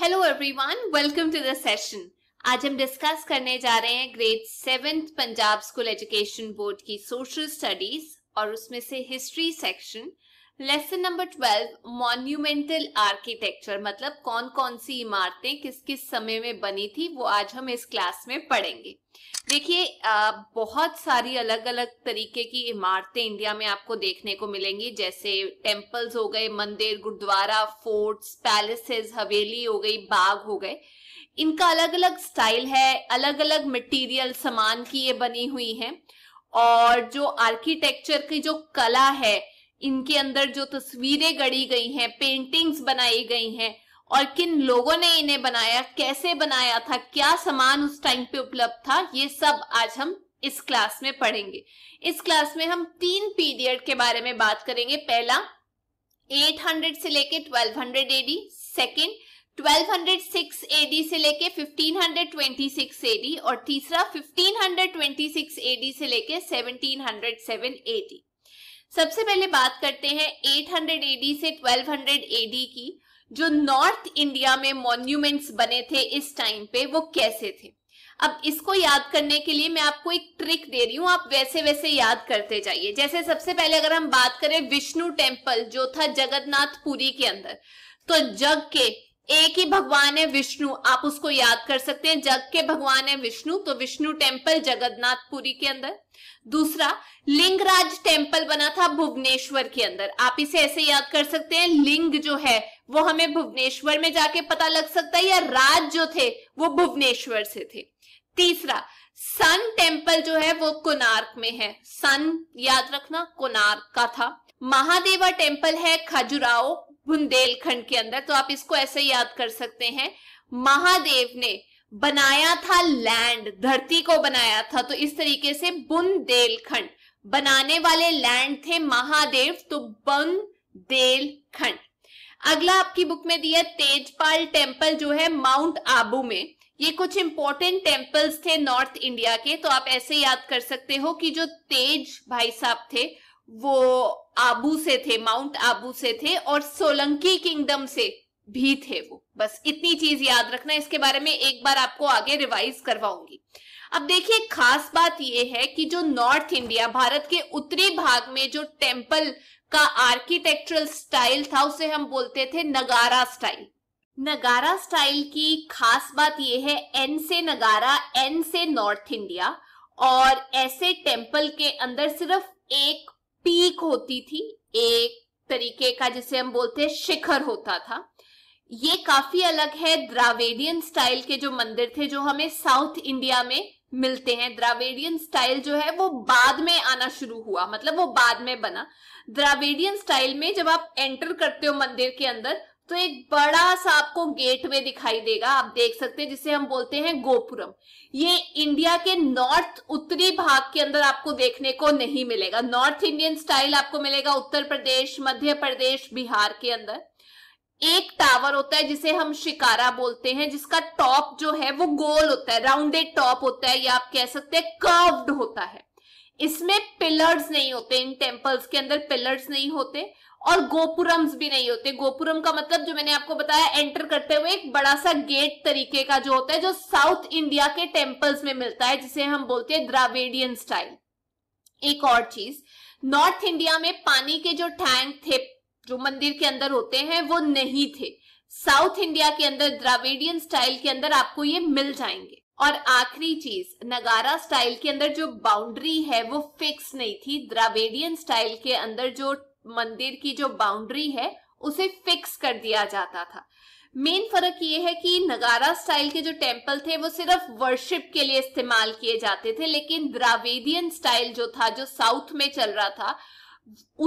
hello everyone welcome to the session आज हम discuss करने जा रहे हैं grade seventh Punjab school education board की सोशल स्टडीज और उसमें से history section lesson number twelve monumental architecture मतलब कौन कौन सी इमारतें किस किस समय में बनी थी वो आज हम इस क्लास में पढ़ेंगे देखिए बहुत सारी अलग अलग तरीके की इमारतें इंडिया में आपको देखने को मिलेंगी जैसे टेम्पल्स हो गए मंदिर गुरुद्वारा फोर्ट्स पैलेसेस हवेली हो गई बाग हो गए इनका अलग अलग स्टाइल है अलग अलग मटेरियल सामान की ये बनी हुई है और जो आर्किटेक्चर की जो कला है इनके अंदर जो तस्वीरें गढ़ी गई हैं पेंटिंग्स बनाई गई हैं और किन लोगों ने इन्हें बनाया कैसे बनाया था क्या सामान उस टाइम पे उपलब्ध था ये सब आज हम इस क्लास में पढ़ेंगे इस क्लास में हम तीन पीरियड के बारे में बात करेंगे पहला 800 से लेके 1200 एडी सेकंड 1206 एडी से लेके 1526 एडी और तीसरा 1526 एडी से लेके 1707 एडी सबसे पहले बात करते हैं 800 एडी से 1200 एडी की जो नॉर्थ इंडिया में मॉन्यूमेंट्स बने थे इस टाइम पे वो कैसे थे अब इसको याद करने के लिए मैं आपको एक ट्रिक दे रही हूँ आप वैसे वैसे याद करते जाइए जैसे सबसे पहले अगर हम बात करें विष्णु टेम्पल जो था जगन्नाथपुरी के अंदर तो जग के एक ही भगवान है विष्णु आप उसको याद कर सकते हैं जग के भगवान है विष्णु तो विष्णु टेम्पल जगन्नाथपुरी के अंदर दूसरा लिंगराज टेम्पल बना था भुवनेश्वर के अंदर आप इसे ऐसे याद कर सकते हैं लिंग जो है वो हमें भुवनेश्वर में जाके पता लग सकता है या राज जो थे वो भुवनेश्वर से थे तीसरा सन टेम्पल जो है वो कोनार्क में है सन याद रखना कोनार्क का था महादेवा टेम्पल है खजुराओ बुंदेलखंड के अंदर तो आप इसको ऐसे याद कर सकते हैं महादेव ने बनाया था लैंड धरती को बनाया था तो इस तरीके से बुंदेलखंड बनाने वाले लैंड थे महादेव तो बुंदेलखंड अगला आपकी बुक में दिया तेजपाल टेम्पल जो है माउंट आबू में ये कुछ इंपॉर्टेंट टेम्पल्स थे नॉर्थ इंडिया के तो आप ऐसे याद कर सकते हो कि जो तेज भाई साहब थे वो आबू से थे माउंट आबू से थे और सोलंकी किंगडम से भी थे वो बस इतनी चीज याद रखना इसके बारे में एक बार आपको आगे रिवाइज करवाऊंगी अब देखिए खास बात यह है कि जो नॉर्थ इंडिया भारत के उत्तरी भाग में जो टेम्पल का आर्किटेक्चरल स्टाइल था उसे हम बोलते थे नगारा स्टाइल नगारा स्टाइल की खास बात यह है एन से नगारा एन से नॉर्थ इंडिया और ऐसे टेम्पल के अंदर सिर्फ एक पीक होती थी एक तरीके का जिसे हम बोलते हैं शिखर होता था ये काफी अलग है द्रावेडियन स्टाइल के जो मंदिर थे जो हमें साउथ इंडिया में मिलते हैं द्रावेडियन स्टाइल जो है वो बाद में आना शुरू हुआ मतलब वो बाद में बना द्रावेडियन स्टाइल में जब आप एंटर करते हो मंदिर के अंदर तो एक बड़ा सा आपको गेट दिखाई देगा आप देख सकते हैं जिसे हम बोलते हैं गोपुरम ये इंडिया के नॉर्थ उत्तरी भाग के अंदर आपको देखने को नहीं मिलेगा नॉर्थ इंडियन स्टाइल आपको मिलेगा उत्तर प्रदेश मध्य प्रदेश बिहार के अंदर एक टावर होता है जिसे हम शिकारा बोलते हैं जिसका टॉप जो है वो गोल होता है राउंडेड टॉप होता है या आप कह सकते हैं कर्व्ड होता है इसमें पिलर्स नहीं होते इन टेम्पल्स के अंदर पिलर्स नहीं होते और गोपुरम्स भी नहीं होते गोपुरम का मतलब जो मैंने आपको बताया एंटर करते हुए एक बड़ा सा गेट तरीके का जो होता है जो साउथ इंडिया के टेम्पल्स में मिलता है जिसे हम बोलते हैं द्राविडियन स्टाइल एक और चीज नॉर्थ इंडिया में पानी के जो टैंक थे जो मंदिर के अंदर होते हैं वो नहीं थे साउथ इंडिया के अंदर द्राविडियन स्टाइल के अंदर आपको ये मिल जाएंगे और आखिरी चीज नगारा स्टाइल के अंदर जो बाउंड्री है वो फिक्स नहीं थी द्रावेडियन स्टाइल के अंदर जो मंदिर की जो बाउंड्री है उसे फिक्स कर दिया जाता था मेन फर्क ये है कि नगारा स्टाइल के जो टेम्पल थे वो सिर्फ वर्शिप के लिए इस्तेमाल किए जाते थे लेकिन द्रावेदियन स्टाइल जो था जो साउथ में चल रहा था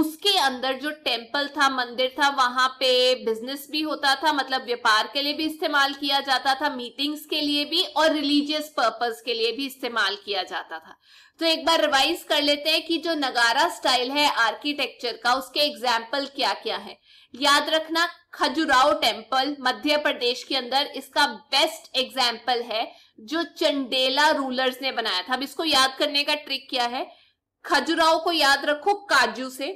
उसके अंदर जो टेम्पल था मंदिर था वहां पे बिजनेस भी होता था मतलब व्यापार के लिए भी इस्तेमाल किया जाता था मीटिंग्स के लिए भी और रिलीजियस पर्पस के लिए भी इस्तेमाल किया जाता था तो एक बार रिवाइज कर लेते हैं कि जो नगारा स्टाइल है आर्किटेक्चर का उसके एग्जाम्पल क्या क्या है याद रखना खजुराव टेम्पल मध्य प्रदेश के अंदर इसका बेस्ट एग्जाम्पल है जो चंडेला रूलर्स ने बनाया था अब इसको याद करने का ट्रिक क्या है खजुराहो को याद रखो काजू से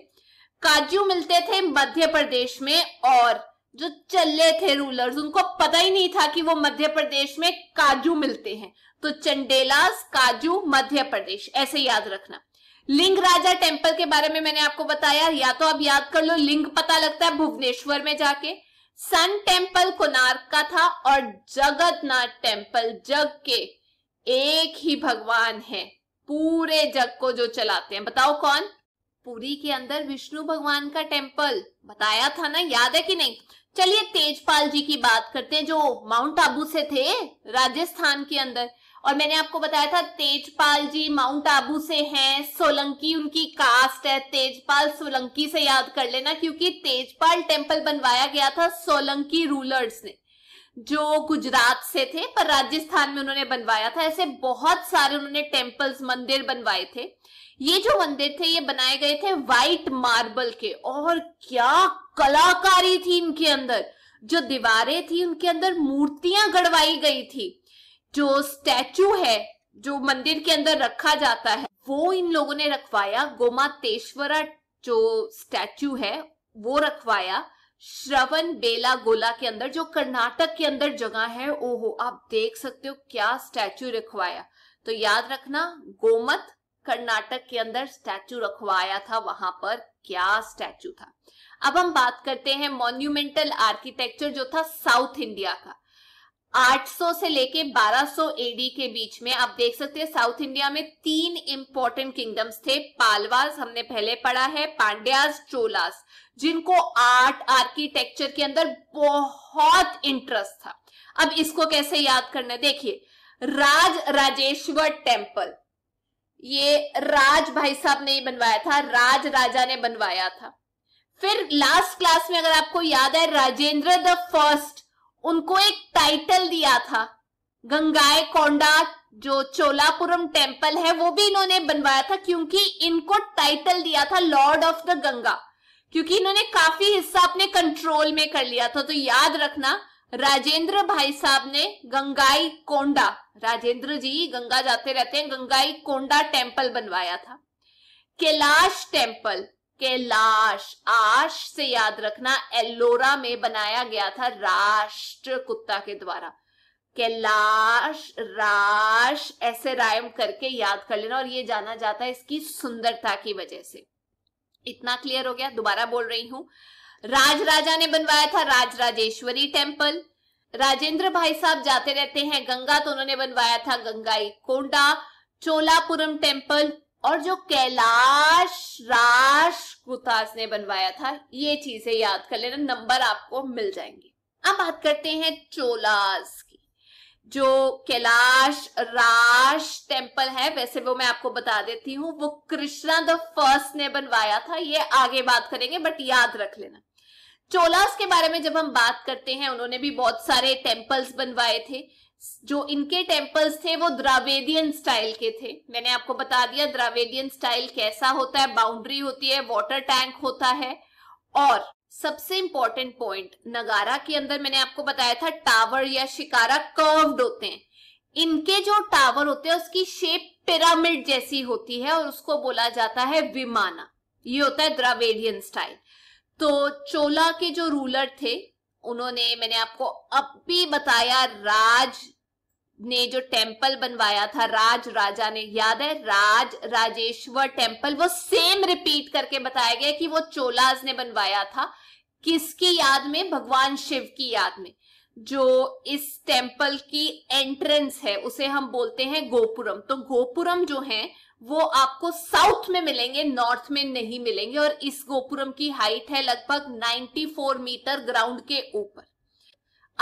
काजू मिलते थे मध्य प्रदेश में और जो चले थे रूलर्स उनको पता ही नहीं था कि वो मध्य प्रदेश में काजू मिलते हैं तो चंडेलास काजू मध्य प्रदेश ऐसे याद रखना लिंग राजा टेम्पल के बारे में मैंने आपको बताया या तो आप याद कर लो लिंग पता लगता है भुवनेश्वर में जाके सन टेम्पल कोनार्क का था और जगतनाथ टेम्पल जग के एक ही भगवान है पूरे जग को जो चलाते हैं बताओ कौन पुरी के अंदर विष्णु भगवान का टेम्पल बताया था ना याद है कि नहीं चलिए तेजपाल जी की बात करते हैं जो माउंट आबू से थे राजस्थान के अंदर और मैंने आपको बताया था तेजपाल जी माउंट आबू से हैं सोलंकी उनकी कास्ट है तेजपाल सोलंकी से याद कर लेना क्योंकि तेजपाल टेम्पल बनवाया गया था सोलंकी रूलर्स ने जो गुजरात से थे पर राजस्थान में उन्होंने बनवाया था ऐसे बहुत सारे उन्होंने टेम्पल्स मंदिर बनवाए थे ये जो मंदिर थे ये बनाए गए थे वाइट मार्बल के और क्या कलाकारी थी इनके अंदर जो दीवारें थी उनके अंदर मूर्तियां गड़वाई गई थी जो स्टैचू है जो मंदिर के अंदर रखा जाता है वो इन लोगों ने रखवाया गोमातेश्वरा जो स्टैचू है वो रखवाया श्रवण बेला गोला के अंदर जो कर्नाटक के अंदर जगह है ओहो आप देख सकते हो क्या स्टैचू रखवाया तो याद रखना गोमत कर्नाटक के अंदर स्टैचू रखवाया था वहां पर क्या स्टैचू था अब हम बात करते हैं मॉन्यूमेंटल आर्किटेक्चर जो था साउथ इंडिया का 800 से लेके 1200 एडी के बीच में आप देख सकते हैं साउथ इंडिया में तीन इंपॉर्टेंट किंगडम्स थे पालवास हमने पहले पढ़ा है पांड्यास चोलास जिनको आर्ट आर्किटेक्चर के अंदर बहुत इंटरेस्ट था अब इसको कैसे याद करना देखिए राज राजेश्वर टेम्पल ये राज भाई साहब ने बनवाया था राज राजा ने बनवाया था फिर लास्ट क्लास में अगर आपको याद है राजेंद्र द फर्स्ट उनको एक टाइटल दिया था गंगाए कोंडा जो चोलापुरम टेम्पल है वो भी इन्होंने बनवाया था क्योंकि इनको टाइटल दिया था लॉर्ड ऑफ द गंगा क्योंकि इन्होंने काफी हिस्सा अपने कंट्रोल में कर लिया था तो याद रखना राजेंद्र भाई साहब ने गंगाई कोंडा राजेंद्र जी गंगा जाते रहते हैं गंगाई कोंडा टेम्पल बनवाया था कैलाश टेम्पल कैलाश आश से याद रखना एलोरा में बनाया गया था राष्ट्र कुत्ता के द्वारा कैलाश राश ऐसे रायम करके याद कर लेना और ये जाना जाता है इसकी सुंदरता की वजह से इतना क्लियर हो गया दोबारा बोल रही हूं राज राजा ने बनवाया था राज राजेश्वरी टेम्पल राजेंद्र भाई साहब जाते रहते हैं गंगा तो उन्होंने बनवाया था गंगाई कोंडा चोलापुरम टेम्पल और जो कैलाश राश गुताज ने बनवाया था ये चीजें याद कर लेना नंबर आपको मिल जाएंगे अब बात करते हैं चोलास की जो कैलाश राश टेम्पल है वैसे वो मैं आपको बता देती हूँ वो कृष्णा द फर्स्ट ने बनवाया था ये आगे बात करेंगे बट याद रख लेना चोलास के बारे में जब हम बात करते हैं उन्होंने भी बहुत सारे टेम्पल्स बनवाए थे जो इनके टेम्पल्स थे वो द्रावेदियन स्टाइल के थे मैंने आपको बता दिया द्रावेदियन स्टाइल कैसा होता है बाउंड्री होती है वॉटर टैंक होता है और सबसे इंपॉर्टेंट पॉइंट नगारा के अंदर मैंने आपको बताया था टावर या शिकारा कर्व्ड होते हैं इनके जो टावर होते हैं उसकी शेप पिरामिड जैसी होती है और उसको बोला जाता है विमाना ये होता है द्रावेदियन स्टाइल तो चोला के जो रूलर थे उन्होंने मैंने आपको अब भी बताया राज ने जो टेम्पल बनवाया था राज राजा ने याद है राज राजेश्वर टेम्पल वो सेम रिपीट करके बताया गया कि वो चोलाज ने बनवाया था किसकी याद में भगवान शिव की याद में जो इस टेम्पल की एंट्रेंस है उसे हम बोलते हैं गोपुरम तो गोपुरम जो है वो आपको साउथ में मिलेंगे नॉर्थ में नहीं मिलेंगे और इस गोपुरम की हाइट है लगभग 94 मीटर ग्राउंड के ऊपर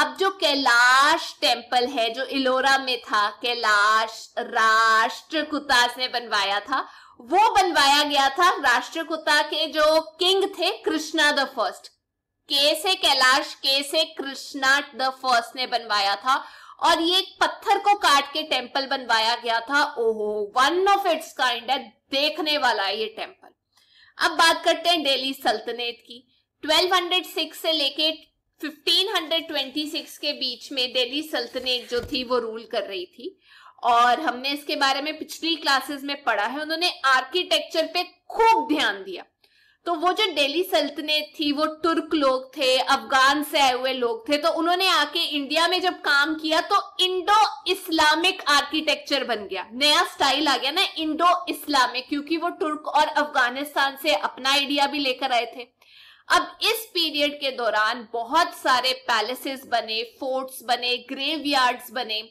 अब जो कैलाश टेम्पल है जो इलोरा में था कैलाश राष्ट्रकुतास ने बनवाया था वो बनवाया गया था राष्ट्रकुता के जो किंग थे कृष्णा द फर्स्ट के से कैलाश के से कृष्णा द फर्स्ट ने बनवाया था और ये एक पत्थर को काट के टेम्पल बनवाया गया था ओहो वन ऑफ इट्स काइंड है देखने वाला है ये टेम्पल अब बात करते हैं दिल्ली सल्तनत की 1206 से लेके 1526 के बीच में दिल्ली सल्तनत जो थी वो रूल कर रही थी और हमने इसके बारे में पिछली क्लासेस में पढ़ा है उन्होंने आर्किटेक्चर पे खूब ध्यान दिया तो वो जो दिल्ली सल्तनत थी वो तुर्क लोग थे अफगान से आए हुए लोग थे तो उन्होंने आके इंडिया में जब काम किया तो इंडो इस्लामिक आर्किटेक्चर बन गया नया स्टाइल आ गया ना इंडो इस्लामिक क्योंकि वो तुर्क और अफगानिस्तान से अपना आइडिया भी लेकर आए थे अब इस पीरियड के दौरान बहुत सारे पैलेसेस बने फोर्ट्स बने ग्रेवयार्ड्स बने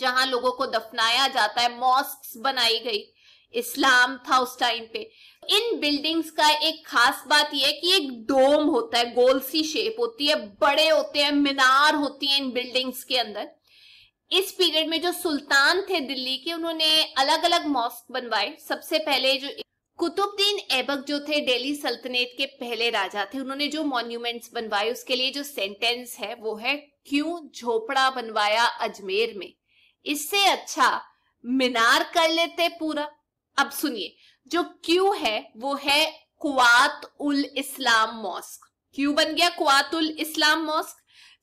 जहां लोगों को दफनाया जाता है मॉस्क बनाई गई इस्लाम था उस टाइम पे इन बिल्डिंग्स का एक खास बात यह है कि एक डोम होता है गोल सी शेप होती है बड़े होते हैं मीनार होती है इन बिल्डिंग्स के अंदर इस पीरियड में जो सुल्तान थे दिल्ली के उन्होंने अलग अलग मॉस्क बनवाए सबसे पहले जो कुतुबद्दीन ऐबक जो थे दिल्ली सल्तनत के पहले राजा थे उन्होंने जो मॉन्यूमेंट्स बनवाए उसके लिए जो सेंटेंस है वो है क्यों झोपड़ा बनवाया अजमेर में इससे अच्छा मीनार कर लेते पूरा अब सुनिए जो क्यू है वो है कुआत उल इस्लाम मॉस्क क्यू बन गया कुआत उल इस्लाम मॉस्क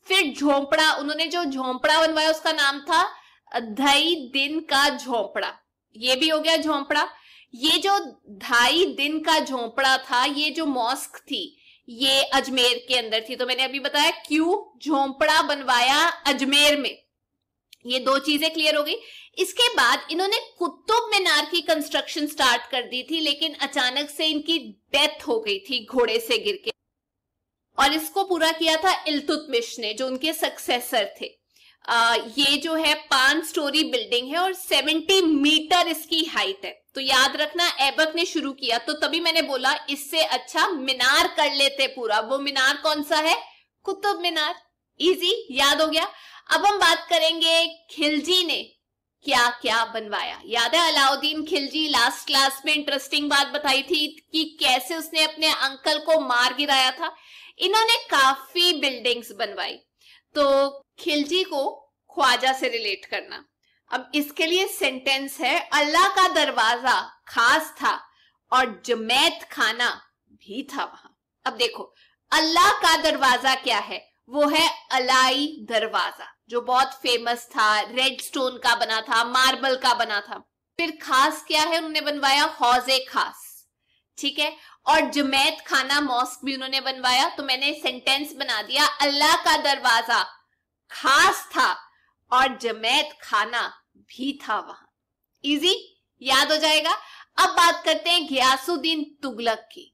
फिर झोंपड़ा उन्होंने जो झोंपड़ा बनवाया उसका नाम था ढाई दिन का झोंपड़ा ये भी हो गया झोंपड़ा ये जो ढाई दिन का झोंपड़ा था ये जो मॉस्क थी ये अजमेर के अंदर थी तो मैंने अभी बताया क्यू झोंपड़ा बनवाया अजमेर में ये दो चीजें क्लियर हो गई इसके बाद इन्होंने कुतुब मीनार की कंस्ट्रक्शन स्टार्ट कर दी थी लेकिन अचानक से इनकी डेथ हो गई थी घोड़े से गिर के और इसको पूरा किया था इल्तुतमिश ने जो उनके सक्सेसर थे आ, ये जो है पांच स्टोरी बिल्डिंग है और 70 मीटर इसकी हाइट है तो याद रखना एबक ने शुरू किया तो तभी मैंने बोला इससे अच्छा मीनार कर लेते पूरा वो मीनार कौन सा है कुतुब मीनार इजी याद हो गया अब हम बात करेंगे खिलजी ने क्या क्या बनवाया याद है अलाउद्दीन खिलजी लास्ट क्लास में इंटरेस्टिंग बात बताई थी कि कैसे उसने अपने अंकल को मार गिराया था इन्होंने काफी बिल्डिंग्स बनवाई तो खिलजी को ख्वाजा से रिलेट करना अब इसके लिए सेंटेंस है अल्लाह का दरवाजा खास था और जमैत खाना भी था वहां अब देखो अल्लाह का दरवाजा क्या है वो है अलाई दरवाजा जो बहुत फेमस था रेड स्टोन का बना था मार्बल का बना था फिर खास क्या है उन्होंने बनवाया हौजे खास ठीक है और जमैत खाना मॉस्क भी उन्होंने बनवाया तो मैंने सेंटेंस बना दिया अल्लाह का दरवाजा खास था और जमैत खाना भी था वहां इजी याद हो जाएगा अब बात करते हैं घियासुद्दीन तुगलक की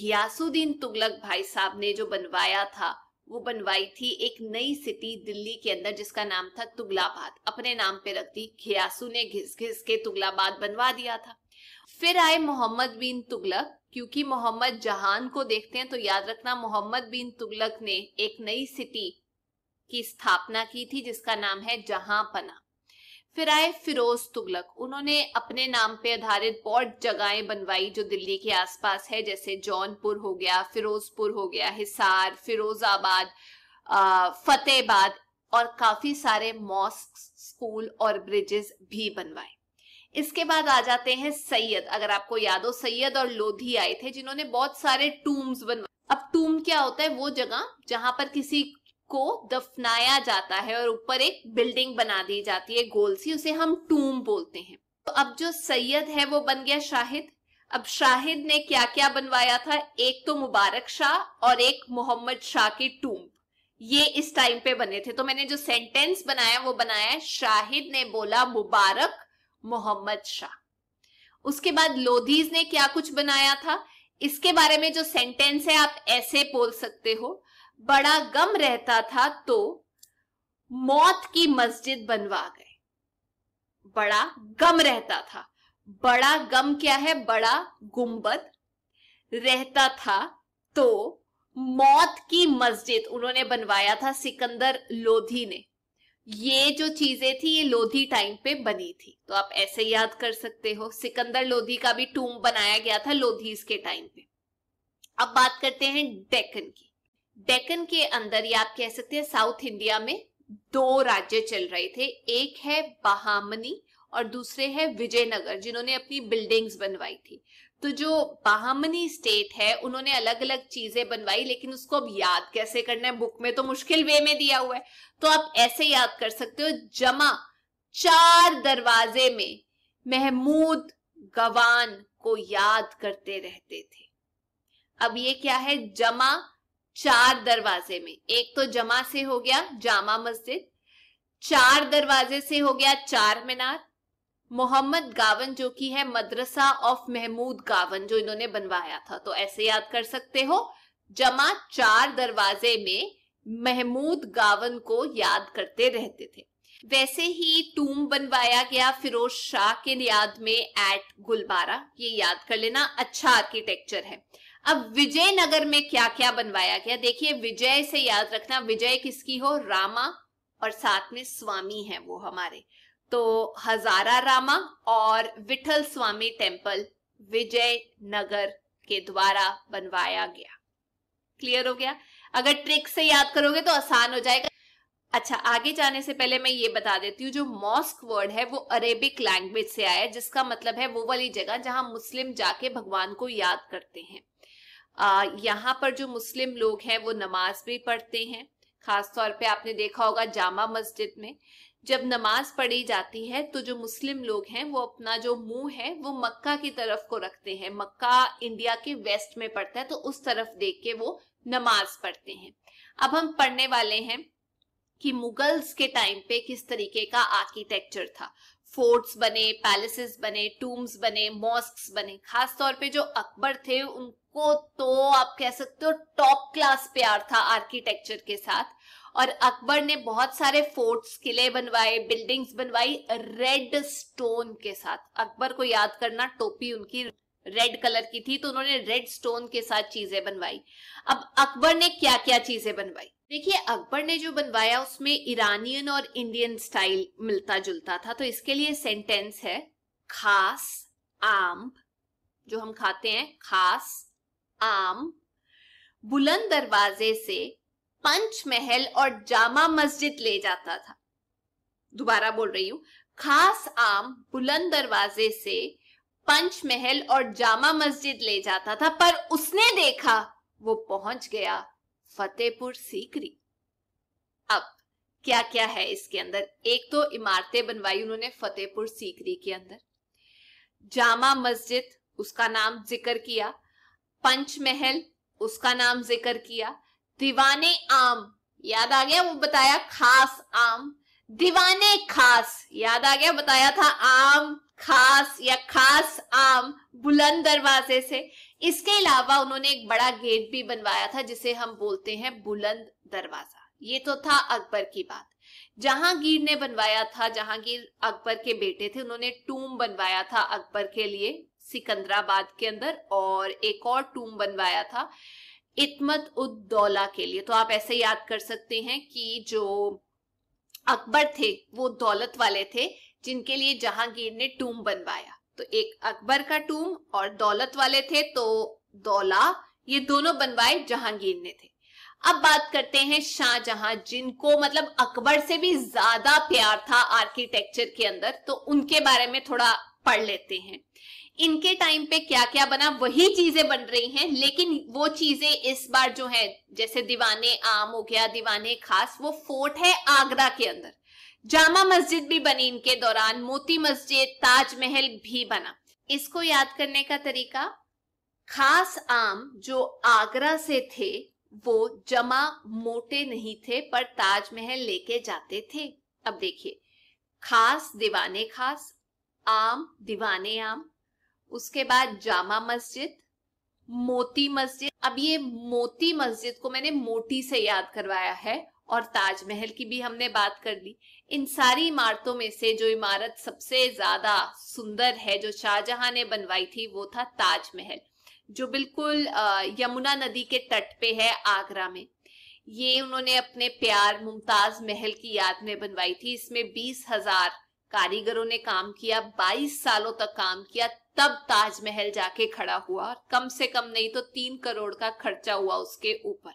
घियासुद्दीन तुगलक भाई साहब ने जो बनवाया था वो बनवाई थी एक नई सिटी दिल्ली के अंदर जिसका नाम था तुगलाबाद अपने नाम पे रख दी घियासू ने घिस घिस के तुगलाबाद बनवा दिया था फिर आए मोहम्मद बिन तुगलक क्योंकि मोहम्मद जहान को देखते हैं तो याद रखना मोहम्मद बिन तुगलक ने एक नई सिटी की स्थापना की थी जिसका नाम है जहां पना फिर आए फिरोज तुगलक उन्होंने अपने नाम पे आधारित बहुत जगहें बनवाई जो दिल्ली के आसपास है जैसे जौनपुर हो गया फिरोजपुर हो गया हिसार फिरोजाबाद फतेहबाद और काफी सारे मॉस्क स्कूल और ब्रिजेस भी बनवाए इसके बाद आ जाते हैं सैयद अगर आपको याद हो सैयद और लोधी आए थे जिन्होंने बहुत सारे टूम्स बनवाए अब टूम क्या होता है वो जगह जहां पर किसी को दफनाया जाता है और ऊपर एक बिल्डिंग बना दी जाती है गोल सी उसे हम टूम बोलते हैं तो अब जो सैयद है वो बन गया शाहिद अब शाहिद ने क्या क्या बनवाया था एक तो मुबारक शाह और एक मोहम्मद शाह के टूम ये इस टाइम पे बने थे तो मैंने जो सेंटेंस बनाया वो बनाया शाहिद ने बोला मुबारक मोहम्मद शाह उसके बाद लोधीज ने क्या कुछ बनाया था इसके बारे में जो सेंटेंस है आप ऐसे बोल सकते हो बड़ा गम रहता था तो मौत की मस्जिद बनवा गए बड़ा गम रहता था बड़ा गम क्या है बड़ा गुंबद रहता था तो मौत की मस्जिद उन्होंने बनवाया था सिकंदर लोधी ने ये जो चीजें थी ये लोधी टाइम पे बनी थी तो आप ऐसे याद कर सकते हो सिकंदर लोधी का भी टूम बनाया गया था लोधीज के टाइम पे अब बात करते हैं डेकन की डेकन के अंदर या आप कह सकते हैं साउथ इंडिया में दो राज्य चल रहे थे एक है बहामनी और दूसरे है विजयनगर जिन्होंने अपनी बिल्डिंग्स बनवाई थी तो जो बहामनी स्टेट है उन्होंने अलग अलग चीजें बनवाई लेकिन उसको अब याद कैसे करना है बुक में तो मुश्किल वे में दिया हुआ है तो आप ऐसे याद कर सकते हो जमा चार दरवाजे में महमूद गवान को याद करते रहते थे अब ये क्या है जमा चार दरवाजे में एक तो जमा से हो गया जामा मस्जिद चार दरवाजे से हो गया चार मीनार मोहम्मद गावन जो कि है मदरसा ऑफ महमूद गावन जो इन्होंने बनवाया था तो ऐसे याद कर सकते हो जमा चार दरवाजे में महमूद गावन को याद करते रहते थे वैसे ही टूम बनवाया गया फिरोज शाह के याद में एट गुलबारा ये याद कर लेना अच्छा आर्किटेक्चर है अब विजयनगर में क्या क्या बनवाया गया देखिए विजय से याद रखना विजय किसकी हो रामा और साथ में स्वामी है वो हमारे तो हजारा रामा और विठल स्वामी टेम्पल विजय नगर के द्वारा बनवाया गया क्लियर हो गया अगर ट्रिक से याद करोगे तो आसान हो जाएगा अच्छा आगे जाने से पहले मैं ये बता देती हूँ जो मॉस्क वर्ड है वो अरेबिक लैंग्वेज से आया है जिसका मतलब है वो वाली जगह जहां मुस्लिम जाके भगवान को याद करते हैं यहाँ पर जो मुस्लिम लोग हैं वो नमाज भी पढ़ते हैं खास तौर पे आपने देखा होगा जामा मस्जिद में जब नमाज पढ़ी जाती है तो जो मुस्लिम लोग हैं वो अपना जो मुंह है वो मक्का की तरफ को रखते हैं मक्का इंडिया के वेस्ट में पड़ता है तो उस तरफ देख के वो नमाज पढ़ते हैं अब हम पढ़ने वाले हैं कि मुगल्स के टाइम पे किस तरीके का आर्किटेक्चर था फोर्ट्स बने पैलेसेस बने टूम्स बने मॉस्क बने खास तौर पे जो अकबर थे उनको तो आप कह सकते हो टॉप क्लास प्यार था आर्किटेक्चर के साथ और अकबर ने बहुत सारे फोर्ट्स किले बनवाए बिल्डिंग्स बनवाई रेड स्टोन के साथ अकबर को याद करना टोपी उनकी रेड कलर की थी तो उन्होंने रेड स्टोन के साथ चीजें बनवाई अब अकबर ने क्या क्या चीजें बनवाई देखिए अकबर ने जो बनवाया उसमें ईरानियन और इंडियन स्टाइल मिलता जुलता था तो इसके लिए सेंटेंस है खास आम जो हम खाते हैं खास आम बुलंद दरवाजे से पंच महल और जामा मस्जिद ले जाता था दोबारा बोल रही हूं खास आम बुलंद दरवाजे से पंच महल और जामा मस्जिद ले जाता था पर उसने देखा वो पहुंच गया फतेहपुर सीकरी अब क्या क्या है इसके अंदर एक तो इमारतें बनवाई उन्होंने फतेहपुर सीकरी के अंदर जामा मस्जिद उसका नाम जिक्र किया पंचमहल उसका नाम जिक्र किया दीवाने आम याद आ गया वो बताया खास आम दीवाने खास याद आ गया बताया था आम खास या खास आम बुलंद दरवाजे से इसके अलावा उन्होंने एक बड़ा गेट भी बनवाया था जिसे हम बोलते हैं बुलंद दरवाजा ये तो था अकबर की बात जहांगीर ने बनवाया था जहांगीर अकबर के बेटे थे उन्होंने टूम बनवाया था अकबर के लिए सिकंदराबाद के अंदर और एक और टूम बनवाया था इतमत उद दौला के लिए तो आप ऐसे याद कर सकते हैं कि जो अकबर थे वो दौलत वाले थे जिनके लिए जहांगीर ने टूम बनवाया तो एक अकबर का टूम और दौलत वाले थे तो दौला ये दोनों बनवाए जहांगीर ने थे अब बात करते हैं शाहजहां जिनको मतलब अकबर से भी ज्यादा प्यार था आर्किटेक्चर के अंदर तो उनके बारे में थोड़ा पढ़ लेते हैं इनके टाइम पे क्या क्या बना वही चीजें बन रही हैं लेकिन वो चीजें इस बार जो है जैसे दीवाने आम हो गया दीवाने खास वो फोर्ट है आगरा के अंदर जामा मस्जिद भी बनी इनके दौरान मोती मस्जिद ताजमहल भी बना इसको याद करने का तरीका खास आम जो आगरा से थे वो जमा मोटे नहीं थे पर ताजमहल लेके जाते थे अब देखिए खास दीवाने खास आम दीवाने आम उसके बाद जामा मस्जिद मोती मस्जिद अब ये मोती मस्जिद को मैंने मोटी से याद करवाया है और ताजमहल की भी हमने बात कर ली इन सारी इमारतों में से जो इमारत सबसे ज्यादा सुंदर है जो शाहजहां ने बनवाई थी वो था ताजमहल जो बिल्कुल यमुना नदी के तट पे है आगरा में ये उन्होंने अपने प्यार मुमताज महल की याद में बनवाई थी इसमें बीस हजार कारीगरों ने काम किया बाईस सालों तक काम किया तब ताजमहल जाके खड़ा हुआ और कम से कम नहीं तो तीन करोड़ का खर्चा हुआ उसके ऊपर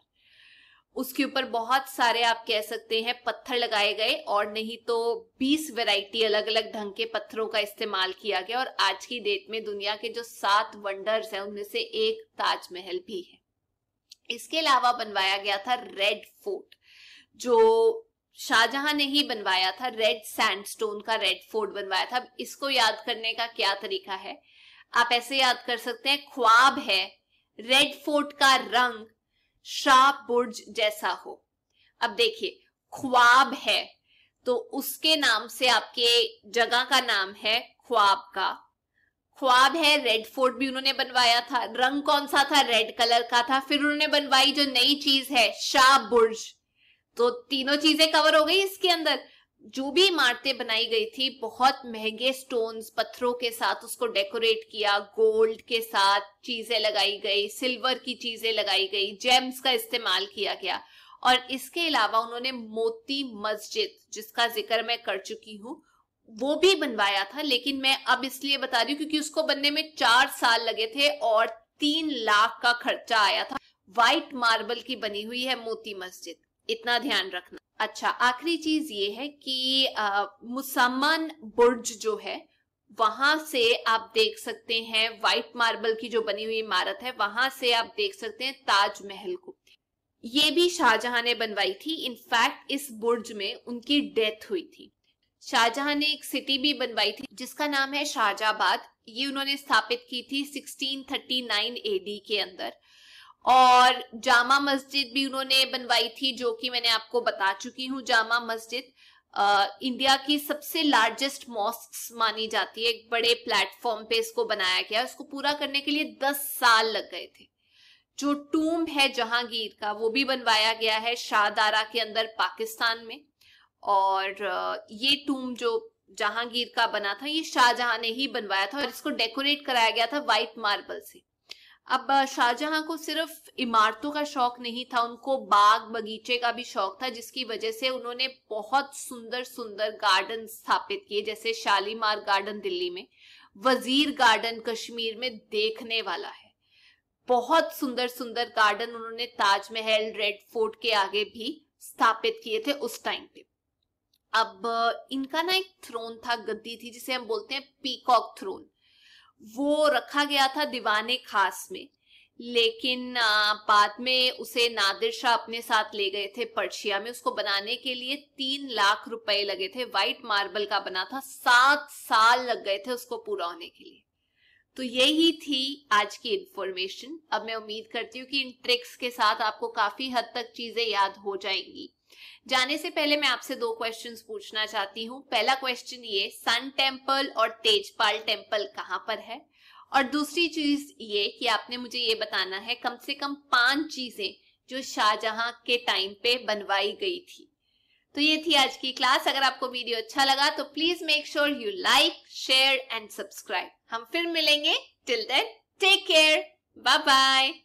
उसके ऊपर बहुत सारे आप कह सकते हैं पत्थर लगाए गए और नहीं तो 20 वैरायटी अलग अलग ढंग के पत्थरों का इस्तेमाल किया गया और आज की डेट में दुनिया के जो सात वंडर्स हैं उनमें से एक ताजमहल भी है इसके अलावा बनवाया गया था रेड फोर्ट जो शाहजहां ने ही बनवाया था रेड सैंडस्टोन का रेड फोर्ट बनवाया था इसको याद करने का क्या तरीका है आप ऐसे याद कर सकते हैं ख्वाब है रेड फोर्ट का रंग शाह बुर्ज जैसा हो अब देखिए ख्वाब है तो उसके नाम से आपके जगह का नाम है ख्वाब का ख्वाब है रेड फोर्ट भी उन्होंने बनवाया था रंग कौन सा था रेड कलर का था फिर उन्होंने बनवाई जो नई चीज है शाह बुर्ज तो तीनों चीजें कवर हो गई इसके अंदर जो भी इमारतें बनाई गई थी बहुत महंगे स्टोन्स पत्थरों के साथ उसको डेकोरेट किया गोल्ड के साथ चीजें लगाई गई सिल्वर की चीजें लगाई गई जेम्स का इस्तेमाल किया गया और इसके अलावा उन्होंने मोती मस्जिद जिसका जिक्र मैं कर चुकी हूँ वो भी बनवाया था लेकिन मैं अब इसलिए बता रही हूँ क्योंकि उसको बनने में चार साल लगे थे और तीन लाख का खर्चा आया था व्हाइट मार्बल की बनी हुई है मोती मस्जिद इतना ध्यान रखना अच्छा आखिरी चीज ये है कि मुसम्मन बुर्ज जो है वहां से आप देख सकते हैं व्हाइट मार्बल की जो बनी हुई इमारत है वहां से आप देख सकते हैं ताजमहल को ये भी शाहजहां ने बनवाई थी इनफैक्ट इस बुर्ज में उनकी डेथ हुई थी शाहजहां ने एक सिटी भी बनवाई थी जिसका नाम है शाहजहाबाद ये उन्होंने स्थापित की थी 1639 एडी के अंदर और जामा मस्जिद भी उन्होंने बनवाई थी जो कि मैंने आपको बता चुकी हूँ जामा मस्जिद इंडिया की सबसे लार्जेस्ट मॉस्क मानी जाती है एक बड़े प्लेटफॉर्म पे इसको बनाया गया इसको पूरा करने के लिए दस साल लग गए थे जो टूम्ब है जहांगीर का वो भी बनवाया गया है शाहदारा के अंदर पाकिस्तान में और ये टूम्ब जो जहांगीर का बना था ये शाहजहां ने ही बनवाया था और इसको डेकोरेट कराया गया था व्हाइट मार्बल से अब शाहजहां को सिर्फ इमारतों का शौक नहीं था उनको बाग बगीचे का भी शौक था जिसकी वजह से उन्होंने बहुत सुंदर सुंदर गार्डन स्थापित किए जैसे शालीमार गार्डन दिल्ली में वजीर गार्डन कश्मीर में देखने वाला है बहुत सुंदर सुंदर गार्डन उन्होंने ताजमहल रेड फोर्ट के आगे भी स्थापित किए थे उस टाइम पे अब इनका ना एक थ्रोन था गद्दी थी जिसे हम बोलते हैं पीकॉक थ्रोन वो रखा गया था दीवाने खास में लेकिन बाद में उसे नादिर शाह अपने साथ ले गए थे पर्शिया में उसको बनाने के लिए तीन लाख रुपए लगे थे व्हाइट मार्बल का बना था सात साल लग गए थे उसको पूरा होने के लिए तो यही थी आज की इंफॉर्मेशन अब मैं उम्मीद करती हूँ कि इन ट्रिक्स के साथ आपको काफी हद तक चीजें याद हो जाएंगी जाने से पहले मैं आपसे दो क्वेश्चन पूछना चाहती हूँ पहला क्वेश्चन ये सन टेम्पल और तेजपाल टेम्पल कहाँ पर है और दूसरी चीज ये कि आपने मुझे ये बताना है कम से कम पांच चीजें जो शाहजहां के टाइम पे बनवाई गई थी तो ये थी आज की क्लास अगर आपको वीडियो अच्छा लगा तो please make sure you like share and subscribe हम फिर मिलेंगे till then take care bye bye